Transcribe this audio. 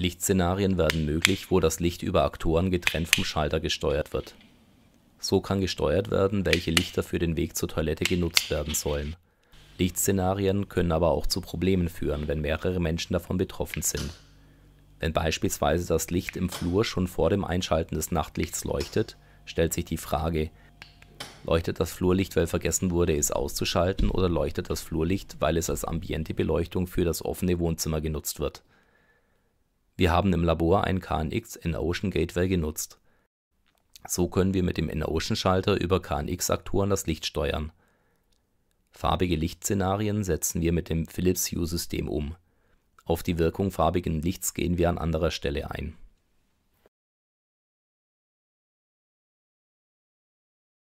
Lichtszenarien werden möglich, wo das Licht über Aktoren getrennt vom Schalter gesteuert wird. So kann gesteuert werden, welche Lichter für den Weg zur Toilette genutzt werden sollen. Lichtszenarien können aber auch zu Problemen führen, wenn mehrere Menschen davon betroffen sind. Wenn beispielsweise das Licht im Flur schon vor dem Einschalten des Nachtlichts leuchtet, stellt sich die Frage, leuchtet das Flurlicht, weil vergessen wurde, es auszuschalten, oder leuchtet das Flurlicht, weil es als ambiente Beleuchtung für das offene Wohnzimmer genutzt wird. Wir haben im Labor ein KNX In-Ocean Gateway genutzt. So können wir mit dem In-Ocean-Schalter über KNX-Aktoren das Licht steuern. Farbige Lichtszenarien setzen wir mit dem Philips Hue-System um. Auf die Wirkung farbigen Lichts gehen wir an anderer Stelle ein